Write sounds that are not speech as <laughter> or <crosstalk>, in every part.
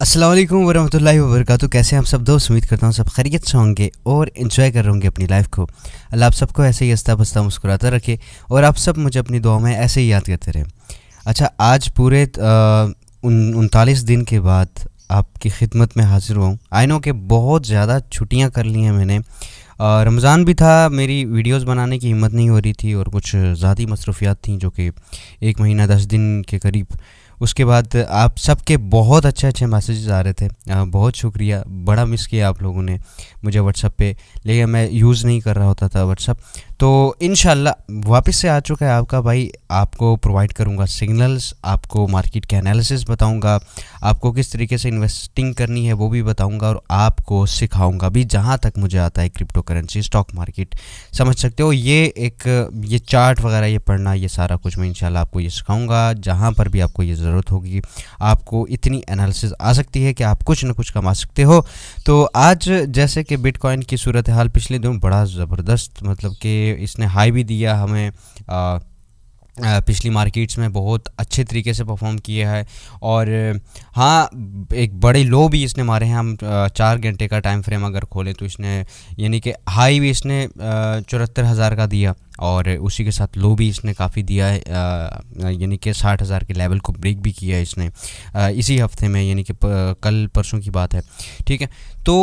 असलम वरम वर्क कैसे हम सब दोस्त उम्मीद करता हूँ सब खैरियत से होंगे और इन्जॉय कर रहे होंगे अपनी लाइफ को अल्लाह आप सबको ऐसे ही हंसता बस्ता मुस्कुराता रखे और आप सब मुझे अपनी दुआ में ऐसे ही याद करते रहें अच्छा आज पूरे उनतालीस दिन के बाद आपकी खिदमत में हाज़िर हुआ हूँ आई नो के बहुत ज़्यादा छुट्टियाँ कर ली हैं मैंने रमज़ान भी था मेरी वीडियोस बनाने की हिम्मत नहीं हो रही थी और कुछ ज़्यादा मसरूफियात थी जो कि एक महीना दस दिन के करीब उसके बाद आप सबके बहुत अच्छे अच्छे मैसेजेस आ रहे थे आ, बहुत शुक्रिया बड़ा मिस किया आप लोगों ने मुझे व्हाट्सअप पे लेकिन मैं यूज़ नहीं कर रहा होता था व्हाट्सअप तो इन वापस से आ चुका है आपका भाई आपको प्रोवाइड करूँगा सिग्नल्स आपको मार्केट के एनालिसिस बताऊँगा आपको किस तरीके से इन्वेस्टिंग करनी है वो भी बताऊँगा और आपको सिखाऊँगा भी जहाँ तक मुझे आता है क्रिप्टो करेंसी स्टॉक मार्केट समझ सकते हो ये एक ये चार्ट वगैरह ये पढ़ना ये सारा कुछ मैं इन आपको ये सिखाऊँगा जहाँ पर भी आपको ये ज़रूरत होगी आपको इतनी एनालिसिस आ सकती है कि आप कुछ ना कुछ कमा सकते हो तो आज जैसे कि बिटकॉइन की सूरत हाल पिछले दिनों बड़ा ज़बरदस्त मतलब कि ये इसने हाई भी दिया हमें आ, पिछली मार्केट्स में बहुत अच्छे तरीके से परफॉर्म किया है और हाँ एक बड़े लो भी इसने मारे हैं हम चार घंटे का टाइम फ्रेम अगर खोलें तो इसने यानी कि हाई भी इसने चौहत्तर हज़ार का दिया और उसी के साथ लो भी इसने काफ़ी दिया है यानी कि साठ हज़ार के लेवल को ब्रेक भी किया है इसने इसी हफ्ते में यानी कि कल परसों की बात है ठीक है तो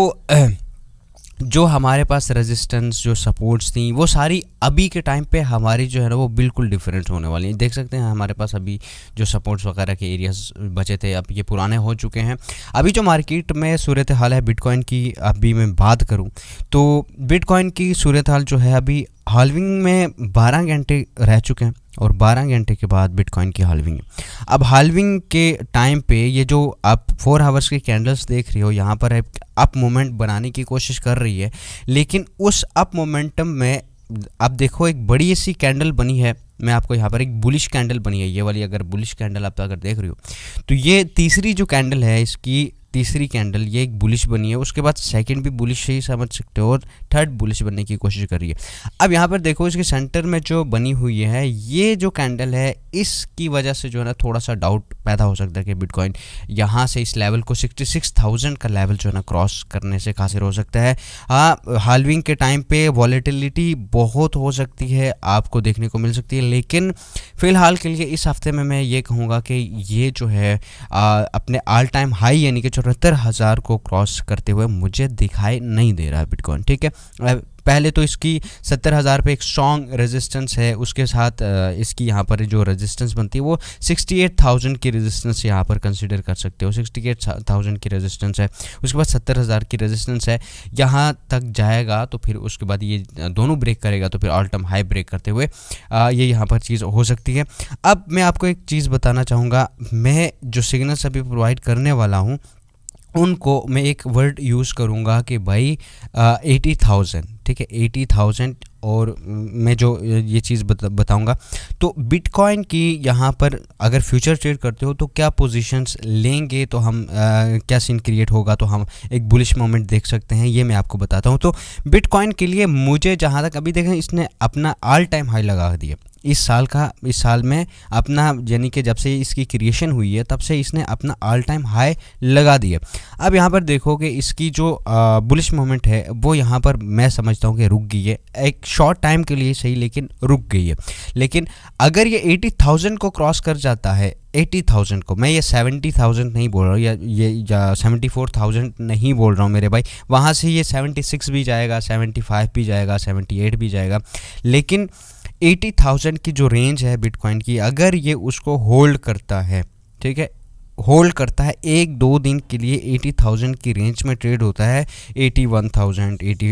जो हमारे पास रेजिस्टेंस जो सपोर्ट्स थी वो सारी अभी के टाइम पे हमारी जो है ना वो बिल्कुल डिफरेंट होने वाली है देख सकते हैं हमारे पास अभी जो सपोर्ट्स वगैरह के एरियाज बचे थे अब ये पुराने हो चुके हैं अभी जो मार्केट में सूरत हाल है बिटकॉइन की अभी मैं बात करूँ तो बिटकॉइन की सूरत हाल जो है अभी हालविंग में 12 घंटे रह चुके हैं और 12 घंटे के बाद बिटकॉइन की हालविंग है अब हालविंग के टाइम पे ये जो आप फोर आवर्स के कैंडल्स देख रही हो यहाँ पर अप मोमेंट बनाने की कोशिश कर रही है लेकिन उस अप मोमेंटम में आप देखो एक बड़ी सी कैंडल बनी है मैं आपको यहाँ पर एक बुलिश कैंडल बनी है ये वाली अगर बुलिश कैंडल आप अगर देख रही हो तो ये तीसरी जो कैंडल है इसकी तीसरी कैंडल ये एक बुलिश बनी है उसके बाद सेकंड भी बुलिश ही समझ सकते हो और थर्ड बुलिश बनने की कोशिश करिए अब यहाँ पर देखो इसके सेंटर में जो बनी हुई है ये जो कैंडल है इसकी वजह से जो है ना थोड़ा सा डाउट पैदा हो सकता है कि बिटकॉइन यहाँ से इस लेवल को सिक्सटी का लेवल जो है ना क्रॉस करने से खासिर हो सकता है हाँ हालविंग के टाइम पर वॉलेटिलिटी बहुत हो सकती है आपको देखने को मिल सकती है लेकिन फ़िलहाल के लिए इस हफ्ते में मैं ये कहूँगा कि ये जो है आ, अपने ऑल टाइम हाई यानी कि चौहत्तर हज़ार को क्रॉस करते हुए मुझे दिखाई नहीं दे रहा है बिटकॉइन ठीक है पहले तो इसकी सत्तर हज़ार पर एक स्ट्रॉन्ग रेजिस्टेंस है उसके साथ इसकी यहाँ पर जो रेजिस्टेंस बनती है वो सिक्सटी एट थाउजेंड की रेजिस्टेंस यहाँ पर कंसिडर कर सकते हो सिक्सटी एट थाउजेंड की रेजिस्टेंस है उसके बाद सत्तर हज़ार की रेजिस्टेंस है यहाँ तक जाएगा तो फिर उसके बाद ये दोनों ब्रेक करेगा तो फिर ऑल टाइम हाई ब्रेक करते हुए ये यहाँ पर चीज़ हो सकती है अब मैं आपको एक चीज़ बताना चाहूँगा मैं जो सिग्नल्स अभी प्रोवाइड करने वाला हूँ उनको मैं एक वर्ड यूज़ करूँगा कि भाई एटी थाउजेंड ठीक है एटी थाउजेंड और मैं जो ये चीज़ बता, बताऊँगा तो बिटकॉइन की यहाँ पर अगर फ्यूचर ट्रेड करते हो तो क्या पोजीशंस लेंगे तो हम आ, क्या सीन क्रिएट होगा तो हम एक बुलिश मोमेंट देख सकते हैं ये मैं आपको बताता हूँ तो बिटकॉइन के लिए मुझे जहाँ तक अभी देखें इसने अपना ऑल टाइम हाई लगा दिया इस साल का इस साल में अपना यानी कि जब से इसकी क्रिएशन हुई है तब से इसने अपना ऑल टाइम हाई लगा दिया अब यहाँ पर देखो कि इसकी जो बुलिश मोमेंट है वो यहाँ पर मैं समझता हूँ कि रुक गई है एक शॉर्ट टाइम के लिए सही लेकिन रुक गई है लेकिन अगर ये एटी थाउजेंड को क्रॉस कर जाता है एटी थाउजेंड को मैं ये सेवेंटी थाउजेंड नहीं बोल रहा हूँ या ये सेवेंटी फोर थाउजेंड नहीं बोल रहा हूँ मेरे भाई वहाँ से ये सेवेंटी सिक्स भी जाएगा सेवेंटी फाइव भी जाएगा सेवेंटी एट भी जाएगा लेकिन एटी थाउजेंड की जो रेंज है बिटकॉइन की अगर ये उसको होल्ड करता है ठीक है होल्ड करता है एक दो दिन के लिए एटी थाउजेंड की रेंज में ट्रेड होता है eighty one thousand eighty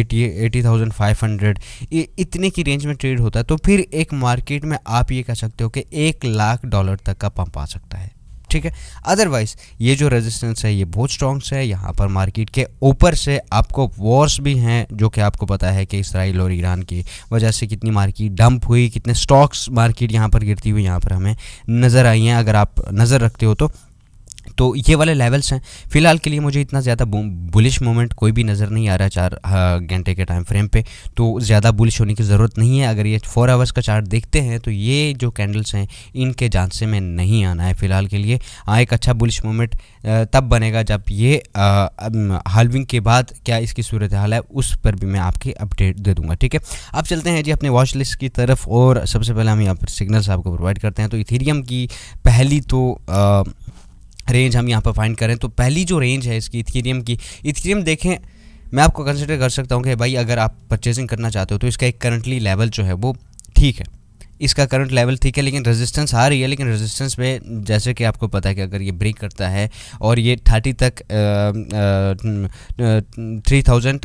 eighty eighty thousand five hundred ये इतने की रेंज में ट्रेड होता है तो फिर एक मार्केट में आप ये कह सकते हो कि एक लाख डॉलर तक का पंप आ सकता है ठीक है अदरवाइज ये जो रेजिस्टेंस है ये बहुत स्ट्रॉन्ग है यहाँ पर मार्केट के ऊपर से आपको वॉर्स भी हैं जो कि आपको पता है कि इसराइल और ईरान की वजह से कितनी मार्केट डंप हुई कितने स्टॉक्स मार्केट यहाँ पर गिरती हुई यहाँ पर हमें नज़र आई हैं अगर आप नज़र रखते हो तो तो ये वाले लेवल्स हैं फिलहाल के लिए मुझे इतना ज़्यादा बुलिश मोमेंट कोई भी नज़र नहीं आ रहा है चार घंटे के टाइम फ्रेम पे तो ज़्यादा बुलिश होने की ज़रूरत नहीं है अगर ये फोर आवर्स का चार्ट देखते हैं तो ये जो कैंडल्स हैं इनके जानसे में नहीं आना है फिलहाल के लिए हाँ एक अच्छा बुलिश मोमेंट तब बनेगा जब ये हालविंग के बाद क्या इसकी सूरत हाल है उस पर भी मैं आपकी अपडेट दे दूँगा ठीक है अब चलते हैं जी अपने वॉच लिस्ट की तरफ और सबसे पहले हम यहाँ पर सिग्नल्स आपको प्रोवाइड करते हैं तो इथीरियम की पहली तो रेंज हम यहाँ पर फाइंड करें तो पहली जो रेंज है इसकी इथीरियम की इथीरियम देखें मैं आपको कंसिडर कर सकता हूँ कि भाई अगर आप परचेजिंग करना चाहते हो तो इसका एक करंटली लेवल जो है वो ठीक है इसका करंट लेवल ठीक है लेकिन रेजिस्टेंस आ रही है लेकिन रेजिस्टेंस में जैसे कि आपको पता है कि अगर ये ब्रेक करता है और ये थर्टी तक three thousand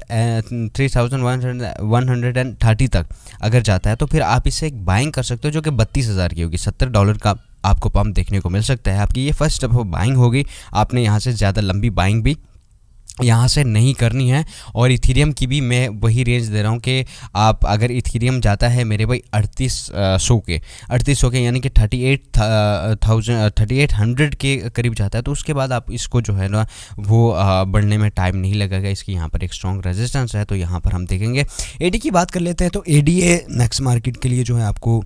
three thousand one hundred and thirty तक अगर जाता है तो फिर आप इसे एक बाइंग कर सकते हो जो कि बत्तीस हज़ार की होगी सत्तर डॉलर का आपको पम्प देखने को मिल सकता है आपकी ये फर्स्ट स्टेप ऑफ बाइंग होगी आपने यहाँ से ज़्यादा लंबी बाइंग भी यहाँ से नहीं करनी है और इथीरियम की भी मैं वही रेंज दे रहा हूँ कि आप अगर इथेरियम जाता है मेरे भाई अड़तीस सौ के अड़तीस सौ के यानी कि thirty eight thousand thirty eight hundred के करीब जाता है तो उसके बाद आप इसको जो है ना वो बढ़ने में टाइम नहीं लगेगा इसकी यहाँ पर एक स्ट्रॉन्ग रेजिस्टेंस है तो यहाँ पर हम देखेंगे ए की बात कर लेते हैं तो ए नेक्स्ट मार्केट के लिए जो है आपको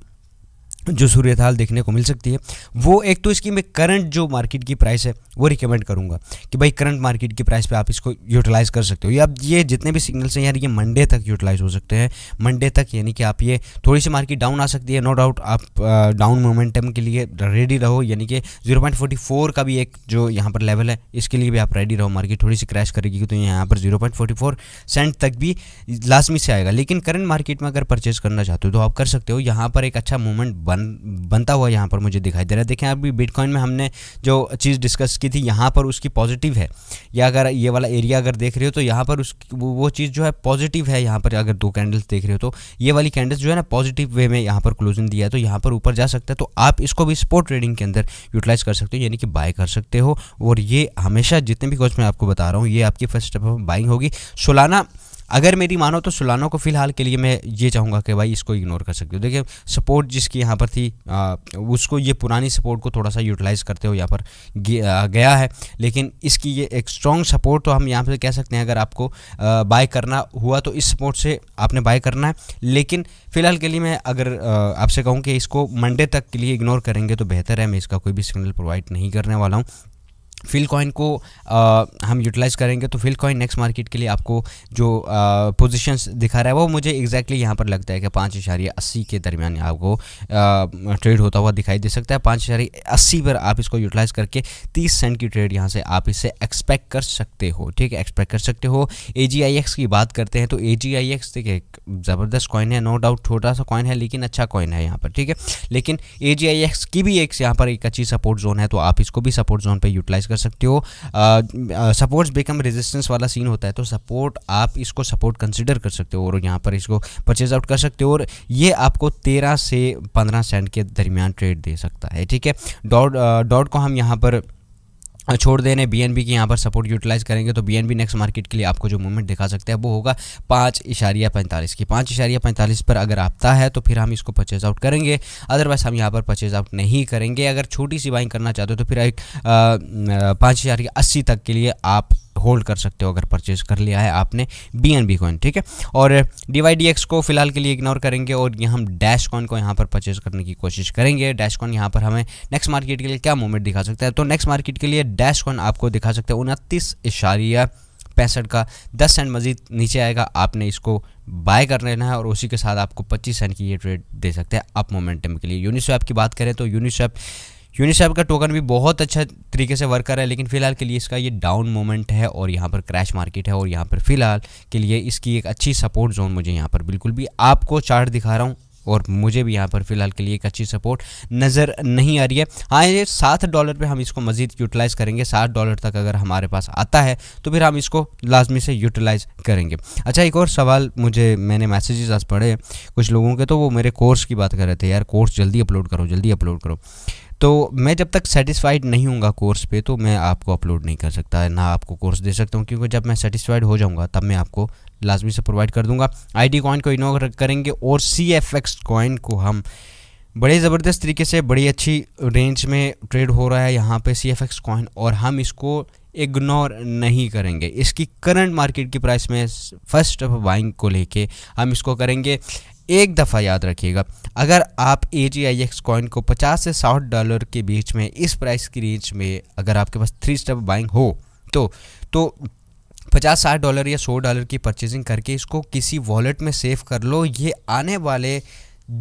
जो सूरत हाल देखने को मिल सकती है वो एक तो इसकी मैं करंट जो मार्केट की प्राइस है वो रिकमेंड करूँगा कि भाई करंट मार्केट की प्राइस पे आप इसको यूटिलाइज़ कर सकते हो या आप ये जितने भी सिग्नल्स हैं यार ये मंडे तक यूटिलाइज़ हो सकते हैं मंडे तक यानी कि आप ये थोड़ी सी मार्केट डाउन आ सकती है नो डाउट आप डाउन मोमेंटम के लिए रेडी रहो यानी कि जीरो का भी एक जो यहाँ पर लेवल है इसके लिए भी आप रेडी रहो मार्केट थोड़ी सी क्रैश करेगी तो यहाँ पर जीरो सेंट तक भी लाजमी से आएगा लेकिन करंट मार्केट में अगर परचेज करना चाहते हो तो आप कर सकते हो यहाँ पर एक अच्छा मूवमेंट बना बन बनता हुआ यहाँ पर मुझे दिखाई दे रहा है देखें अभी बिटकॉइन में हमने जो चीज़ डिस्कस की थी यहाँ पर उसकी पॉजिटिव है या अगर ये वाला एरिया अगर देख रहे हो तो यहाँ पर उस वो चीज़ जो है पॉजिटिव है यहाँ पर अगर दो कैंडल्स देख रहे हो तो ये वाली कैंडल्स जो है ना पॉजिटिव वे में यहाँ पर क्लोजिंग दिया है तो यहाँ पर ऊपर जा सकता है तो आप इसको भी स्पोर्ट ट्रेडिंग के अंदर यूटिलाइज कर सकते हो यानी कि बाय कर सकते हो और ये हमेशा जितने भी कोच मैं आपको बता रहा हूँ ये आपकी फर्स्ट स्टेप ऑफ बाइंग होगी सोलाना अगर मेरी मानो तो सुलानो को फिलहाल के लिए मैं ये चाहूँगा कि भाई इसको इग्नोर कर सकते हो देखिए सपोर्ट जिसकी यहाँ पर थी आ, उसको ये पुरानी सपोर्ट को थोड़ा सा यूटिलाइज़ करते हो यहाँ पर गया है लेकिन इसकी ये एक स्ट्रॉन्ग सपोर्ट तो हम यहाँ पर कह सकते हैं अगर आपको बाय करना हुआ तो इस सपोर्ट से आपने बाय करना है लेकिन फ़िलहाल के लिए मैं अगर आपसे कहूँ कि इसको मंडे तक के लिए इग्नोर करेंगे तो बेहतर है मैं इसका कोई भी सिग्नल प्रोवाइड नहीं करने वाला हूँ फिल कॉइन को आ, हम यूटिलाइज करेंगे तो फिल कॉइन नेक्स्ट मार्केट के लिए आपको जो पोजीशंस दिखा रहा है वो मुझे एग्जैक्टली यहाँ पर लगता है कि पाँच इशारिया अस्सी के दरमियान आपको ट्रेड होता हुआ दिखाई दे सकता है पाँच इशारे अस्सी पर आप इसको यूटिलाइज करके तीस सेंट की ट्रेड यहाँ से आप इसे एक्सपेक्ट कर सकते हो ठीक है एक्सपेक्ट कर सकते हो ए की बात करते हैं तो ए देखिए ज़बरदस्त कॉइन है नो डाउट छोटा सा कॉइन है लेकिन अच्छा कॉइन है यहाँ पर ठीक है लेकिन ए की भी एक यहाँ पर एक अच्छी सपोर्ट जोन है तो आप इसको भी सपोर्ट जोन पर यूटिलाइज कर सकते हो सपोर्ट्स बिकम रेजिस्टेंस वाला सीन होता है तो सपोर्ट आप इसको सपोर्ट कंसिडर कर सकते हो और यहाँ पर इसको परचेज आउट कर सकते हो और ये आपको तेरह से पंद्रह सेंट के दरमियान ट्रेड दे सकता है ठीक है डॉट डॉट को हम यहाँ पर छोड़ देने बीएनबी की यहाँ पर सपोर्ट यूटिलाइज करेंगे तो बीएनबी नेक्स्ट मार्केट के लिए आपको जो मूवमेंट दिखा सकते हैं वो होगा पाँच इशारिया पैंतालीस की पाँच इशारिया पैंतालीस पर अगर आपता है तो फिर हम इसको परचेज आउट करेंगे अदरवाइज हम यहाँ पर परचेज आउट नहीं करेंगे अगर छोटी सी बाइंग करना चाहते हो तो फिर एक पाँच इशारिया अस्सी तक के लिए आप होल्ड कर सकते हो अगर परचेज कर लिया है आपने बी एन बी कॉइन ठीक है और डी वाई डी एक्स को फिलहाल के लिए इग्नोर करेंगे और यहाँ हम डैश कॉइन को यहाँ पर परचेज करने की कोशिश करेंगे डैश कॉइन यहाँ पर हमें नेक्स्ट मार्केट के लिए क्या मूवमेंट दिखा सकता है तो नेक्स्ट मार्केट के लिए डैश कॉइन आपको दिखा सकते हैं उनतीस इशारिया पैंसठ का दस सेंट मजीद नीचे आएगा आपने इसको बाय कर लेना है और उसी के साथ आपको पच्चीस सेंट की ये ट्रेड दे सकते हैं अप मोमेंटम के लिए यूनिसेफ की बात करें तो यूनिसेफ यूनिसेफ का टोकन भी बहुत अच्छा तरीके से वर्क कर रहा है लेकिन फ़िलहाल के लिए इसका ये डाउन मोमेंट है और यहाँ पर क्रैश मार्केट है और यहाँ पर फ़िलहाल के लिए इसकी एक अच्छी सपोर्ट जोन मुझे यहाँ पर बिल्कुल भी आपको चार्ट दिखा रहा हूँ और मुझे भी यहाँ पर फिलहाल के लिए एक अच्छी सपोर्ट नज़र नहीं आ रही है हाँ ये सात डॉलर पे हम इसको मज़ीद यूटिलाइज़ करेंगे सात डॉलर तक अगर हमारे पास आता है तो फिर हम इसको लाजमी से यूटिलाइज़ करेंगे अच्छा एक और सवाल मुझे मैंने मैसेजेस आज पढ़े कुछ लोगों के तो वो मेरे कोर्स की बात कर रहे थे यार कोर्स जल्दी अपलोड करो जल्दी अपलोड करो तो मैं जब तक सेटिस्फाइड नहीं हूँ कोर्स पे तो मैं आपको अपलोड नहीं कर सकता ना आपको कोर्स दे सकता हूँ क्योंकि जब मैं सेटिस्फाइड हो जाऊँगा तब मैं आपको लाजमी से प्रोवाइड कर दूँगा आई डी कॉइन को इग्नोर करेंगे और सी एफ एक्स कॉइन को हम बड़े ज़बरदस्त तरीके से बड़ी अच्छी रेंज में ट्रेड हो रहा है यहाँ पर सी एफ एक्स कॉइन और हम इसको इग्नोर नहीं करेंगे इसकी करंट मार्केट की प्राइस में फर्स्ट बाइंग को लेके हम इसको करेंगे एक दफ़ा याद रखिएगा अगर आप ए जी आई एक्स कॉइन को 50 से 60 डॉलर के बीच में इस प्राइस की रेंज में अगर आपके पास थ्री स्टेप बाइंग हो तो तो पचास साठ डॉलर या सौ डॉलर की परचेजिंग करके इसको किसी वॉलेट में सेव कर लो ये आने वाले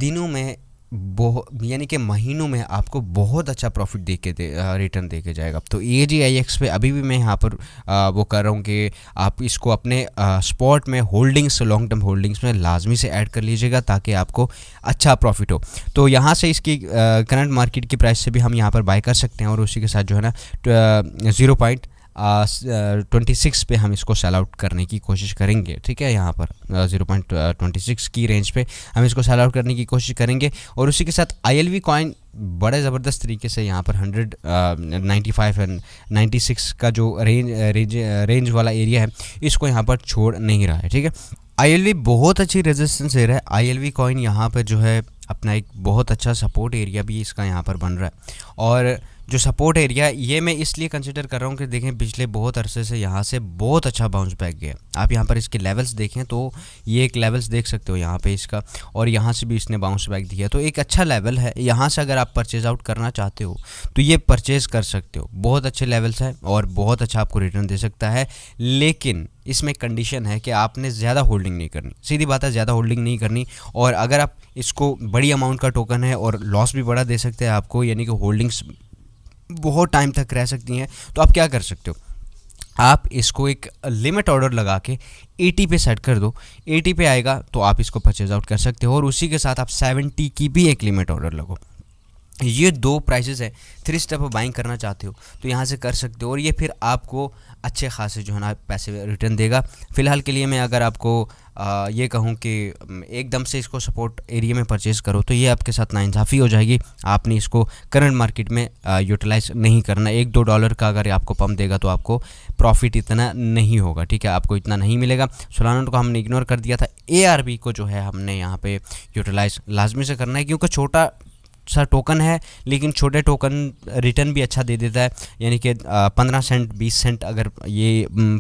दिनों में बहुत यानी कि महीनों में आपको बहुत अच्छा प्रॉफिट दे के दे रिटर्न दे के जाएगा तो ए जी आई एक्स पे अभी भी मैं यहाँ पर आ, वो कर रहा हूँ कि आप इसको अपने स्पॉट में होल्डिंग्स लॉन्ग टर्म होल्डिंग्स में लाजमी से ऐड कर लीजिएगा ताकि आपको अच्छा प्रॉफिट हो तो यहाँ से इसकी करंट मार्केट की प्राइस से भी हम यहाँ पर बाय कर सकते हैं और उसी के साथ जो है ना ज़ीरो पॉइंट ट्वेंटी सिक्स पे हम इसको सेल आउट करने की कोशिश करेंगे ठीक है यहाँ पर ज़ीरो पॉइंट ट्वेंटी सिक्स की रेंज पे हम इसको सेल आउट करने की कोशिश करेंगे और उसी के साथ आई एल वी कॉइन बड़े ज़बरदस्त तरीके से यहाँ पर hundred ninety five and ninety six का जो रेंज रेंज रेंज वाला एरिया है इसको यहाँ पर छोड़ नहीं रहा है ठीक है आई बहुत अच्छी रेजिस्टेंस एर है आई एल कॉइन यहाँ पर जो है अपना एक बहुत अच्छा सपोर्ट एरिया भी इसका यहाँ पर बन रहा है और जो सपोर्ट एरिया ये मैं इसलिए कंसिडर कर रहा हूँ कि देखें पिछले बहुत अरसे से यहाँ से बहुत अच्छा बाउंस बैक गया आप यहाँ पर इसके लेवल्स देखें तो ये एक लेवल्स देख सकते हो यहाँ पे इसका और यहाँ से भी इसने बाउंस बैक दिया तो एक अच्छा लेवल है यहाँ से अगर आप परचेज आउट करना चाहते हो तो ये परचेज कर सकते हो बहुत अच्छे लेवल्स हैं और बहुत अच्छा आपको रिटर्न दे सकता है लेकिन इसमें कंडीशन है कि आपने ज़्यादा होल्डिंग नहीं करनी सीधी बात है ज़्यादा होल्डिंग नहीं करनी और अगर आप इसको बड़ी अमाउंट का टोकन है और लॉस भी बड़ा दे सकते हैं आपको यानी कि होल्डिंग्स बहुत टाइम तक रह सकती हैं तो आप क्या कर सकते हो आप इसको एक लिमिट ऑर्डर लगा के 80 पे सेट कर दो 80 पे आएगा तो आप इसको परचेज आउट कर सकते हो और उसी के साथ आप 70 की भी एक लिमिट ऑर्डर लगाओ ये दो प्राइसेस है थ्री स्टेप आप बाइंग करना चाहते हो तो यहाँ से कर सकते हो और ये फिर आपको अच्छे खासे जो है ना पैसे रिटर्न देगा फ़िलहाल के लिए मैं अगर आपको आ, ये कहूँ कि एकदम से इसको सपोर्ट एरिया में परचेज़ करो तो ये आपके साथ नाइंसाफ़ी हो जाएगी आपने इसको करंट मार्केट में यूटिलाइज नहीं करना एक दो डॉलर का अगर आपको पम्प देगा तो आपको प्रॉफिट इतना नहीं होगा ठीक है आपको इतना नहीं मिलेगा सोलाना को हमने इग्नोर कर दिया था ए को जो है हमने यहाँ पर यूटिलाइज लाजमी से करना है क्योंकि छोटा सा टोकन है लेकिन छोटे टोकन रिटर्न भी अच्छा दे देता है यानी कि पंद्रह सेंट बीस सेंट अगर ये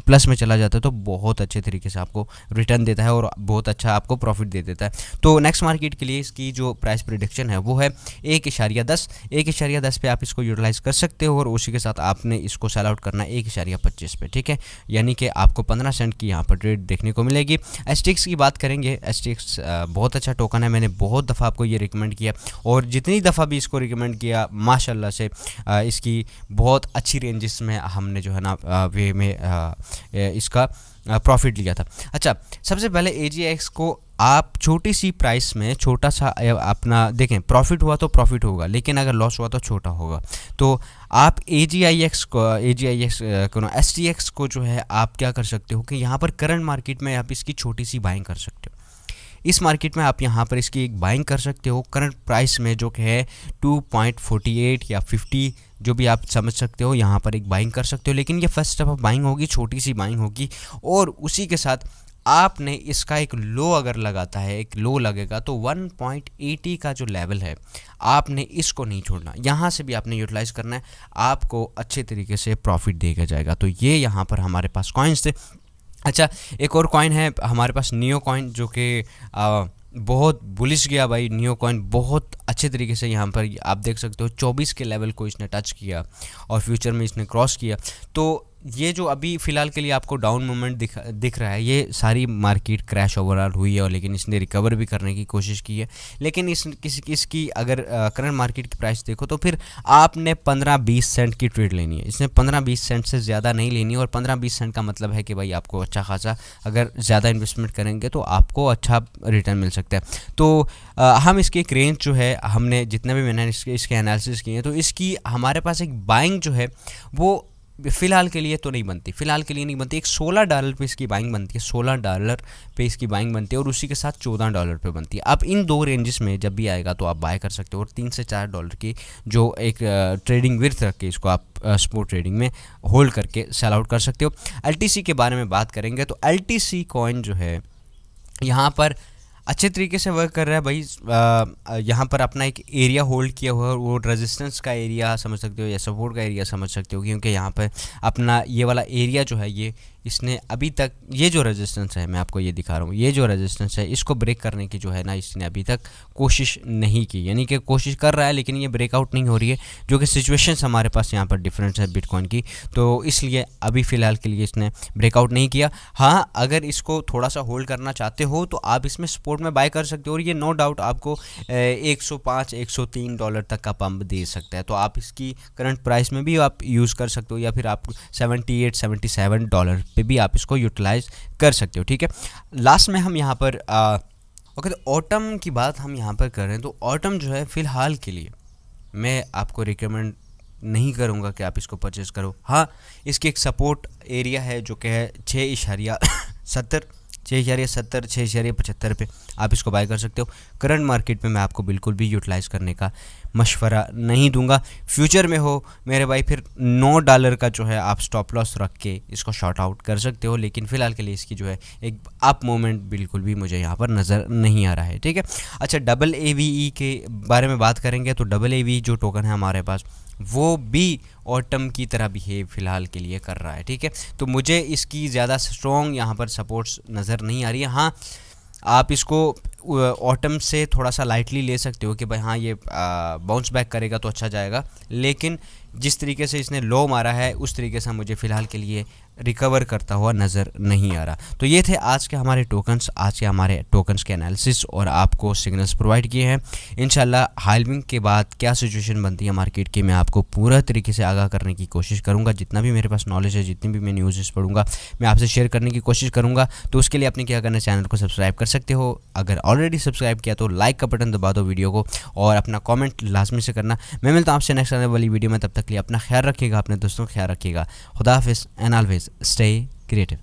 प्लस में चला जाता है तो बहुत अच्छे तरीके से आपको रिटर्न देता है और बहुत अच्छा आपको प्रॉफिट दे देता है तो नेक्स्ट मार्केट के लिए इसकी जो प्राइस प्रिडिक्शन है वो है एक इशारिया दस एक इशारिया दस पे आप इसको यूटिलाइज़ कर सकते हो और उसी के साथ आपने इसको सेल आउट करना एक इशारिया पच्चीस पे ठीक है यानी कि आपको पंद्रह सेंट की यहाँ पर ट्रेड देखने को मिलेगी एस की बात करेंगे एस बहुत अच्छा टोकन है मैंने बहुत दफ़ा आपको ये रिकमेंड किया और जितनी कई दफ़ा भी इसको रिकमेंड किया माशाल्लाह से इसकी बहुत अच्छी रेंजेस में हमने जो है ना वे में इसका प्रॉफिट लिया था अच्छा सबसे पहले ए को आप छोटी सी प्राइस में छोटा सा अपना देखें प्रॉफिट हुआ तो प्रॉफिट होगा लेकिन अगर लॉस हुआ तो छोटा होगा तो आप ए जी आई एक्स को ए जी आई एक्स को ना एस टी एक्स को जो है आप क्या कर सकते हो कि यहाँ पर करंट मार्केट में आप इसकी छोटी सी बाइंग कर सकते हो इस मार्केट में आप यहाँ पर इसकी एक बाइंग कर सकते हो करंट प्राइस में जो है 2.48 या 50 जो भी आप समझ सकते हो यहाँ पर एक बाइंग कर सकते हो लेकिन ये फर्स्ट स्टेप ऑफ बाइंग होगी छोटी सी बाइंग होगी और उसी के साथ आपने इसका एक लो अगर लगाता है एक लो लगेगा तो 1.80 का जो लेवल है आपने इसको नहीं छोड़ना यहाँ से भी आपने यूटिलाइज़ करना है आपको अच्छे तरीके से प्रॉफिट देगा जाएगा तो ये यहाँ पर हमारे पास कॉइन्स थे अच्छा एक और कॉइन है हमारे पास नियो कॉइन जो कि बहुत बुलिश गया भाई नियो कॉइन बहुत अच्छे तरीके से यहाँ पर आप देख सकते हो 24 के लेवल को इसने टच किया और फ्यूचर में इसने क्रॉस किया तो ये जो अभी फ़िलहाल के लिए आपको डाउन मोमेंट दिख दिख रहा है ये सारी मार्केट क्रैश ओवरऑल हुई है और लेकिन इसने रिकवर भी करने की कोशिश की है लेकिन इस किसी इसकी अगर करंट मार्केट की प्राइस देखो तो फिर आपने 15-20 सेंट की ट्रेड लेनी है इसने 15-20 सेंट से ज़्यादा नहीं लेनी है और 15-20 सेंट का मतलब है कि भाई आपको अच्छा खासा अगर ज़्यादा इन्वेस्टमेंट करेंगे तो आपको अच्छा रिटर्न मिल सकता है तो आ, हम इसकी एक रेंज जो है हमने जितना भी मैंने इसके इसके एनालिसिस किए हैं तो इसकी हमारे पास एक बाइंग जो है वो फ़िलहाल के लिए तो नहीं बनती फ़िलहाल के लिए नहीं बनती एक सोलह डॉलर पे इसकी बाइंग बनती है सोलह डॉलर पे इसकी बाइंग बनती है और उसी के साथ चौदह डॉलर पे बनती है अब इन दो रेंजेस में जब भी आएगा तो आप बाय कर सकते हो और तीन से चार डॉलर की जो एक ट्रेडिंग विर्थ रख के इसको आप स्पोर्ट ट्रेडिंग में होल्ड करके सेल आउट कर सकते हो एल के बारे में बात करेंगे तो एल टी कॉइन जो है यहाँ पर अच्छे तरीके से वर्क कर रहा है भाई यहाँ पर अपना एक एरिया होल्ड किया हुआ है वो रेजिस्टेंस का एरिया समझ सकते हो या सपोर्ट का एरिया समझ सकते हो क्योंकि यहाँ पर अपना ये वाला एरिया जो है ये इसने अभी तक ये जो रेजिस्टेंस है मैं आपको ये दिखा रहा हूँ ये जो रेजिस्टेंस है इसको ब्रेक करने की जो है ना इसने अभी तक कोशिश नहीं की यानी कि कोशिश कर रहा है लेकिन ये ब्रेकआउट नहीं हो रही है जो कि सिचुएशंस हमारे पास यहाँ पर डिफरेंस है बिटकॉइन की तो इसलिए अभी फ़िलहाल के लिए इसने ब्रेकआउट नहीं किया हाँ अगर इसको थोड़ा सा होल्ड करना चाहते हो तो आप इसमें सपोर्ट में बाय कर सकते हो और ये नो डाउट आपको एक सौ डॉलर तक का पम्प दे सकता है तो आप इसकी करंट प्राइस में भी आप यूज़ कर सकते हो या फिर आप सेवेंटी एट डॉलर पे भी आप इसको यूटिलाइज कर सकते हो ठीक है लास्ट में हम यहाँ पर ओके तो ऑटम की बात हम यहाँ पर कर रहे हैं तो ऑटम जो है फ़िलहाल के लिए मैं आपको रिकमेंड नहीं करूँगा कि आप इसको परचेज़ करो हाँ इसकी एक सपोर्ट एरिया है जो कि है छः <coughs> इशारिया सत्तर छः इशारिया सत्तर छः इशारिया पचहत्तर पर आप इसको बाय कर सकते हो करंट मार्केट में मैं आपको बिल्कुल भी यूटिलाइज़ करने का मशवरा नहीं दूंगा फ्यूचर में हो मेरे भाई फिर नौ डॉलर का जो है आप स्टॉप लॉस रख के इसको शॉर्ट आउट कर सकते हो लेकिन फ़िलहाल के लिए इसकी जो है एक अप मोमेंट बिल्कुल भी मुझे यहाँ पर नज़र नहीं आ रहा है ठीक है अच्छा डबल ए e के बारे में बात करेंगे तो डबल ए e जो टोकन है हमारे पास वो भी ऑटम की तरह बिहेव फ़िलहाल के लिए कर रहा है ठीक है तो मुझे इसकी ज़्यादा स्ट्रॉन्ग यहाँ पर सपोर्ट्स नज़र नहीं आ रही है हाँ आप इसको ऑटम से थोड़ा सा लाइटली ले सकते हो कि भाई हाँ ये बाउंस बैक करेगा तो अच्छा जाएगा लेकिन जिस तरीके से इसने लो मारा है उस तरीके से मुझे फ़िलहाल के लिए रिकवर करता हुआ नज़र नहीं आ रहा तो ये थे आज के हमारे टोकन्स आज के हमारे टोकन्स के एनालिसिस और आपको सिग्नल्स प्रोवाइड किए हैं इन हाइलविंग के बाद क्या सिचुएशन बनती है मार्केट की मैं आपको पूरा तरीके से आगाह करने की कोशिश करूँगा जितना भी मेरे पास नॉलेज है जितनी भी मैं न्यूज़ पढ़ूँगा मैं आपसे शेयर करने की कोशिश करूँगा तो उसके लिए आपने क्या करना चैनल को सब्सक्राइब कर सकते हो अगर ऑलरेडी सब्सक्राइब किया तो लाइक का बटन दबा दो वीडियो को और अपना कॉमेंट लाजमी से करना मैं मिलता हूँ आपसे नेक्स्ट आने वाली वीडियो में तब तक लिए अपना ख्याल रखिएगा अपने दोस्तों का ख्याल रखिएगा खुदाफिज़ एंड stay creative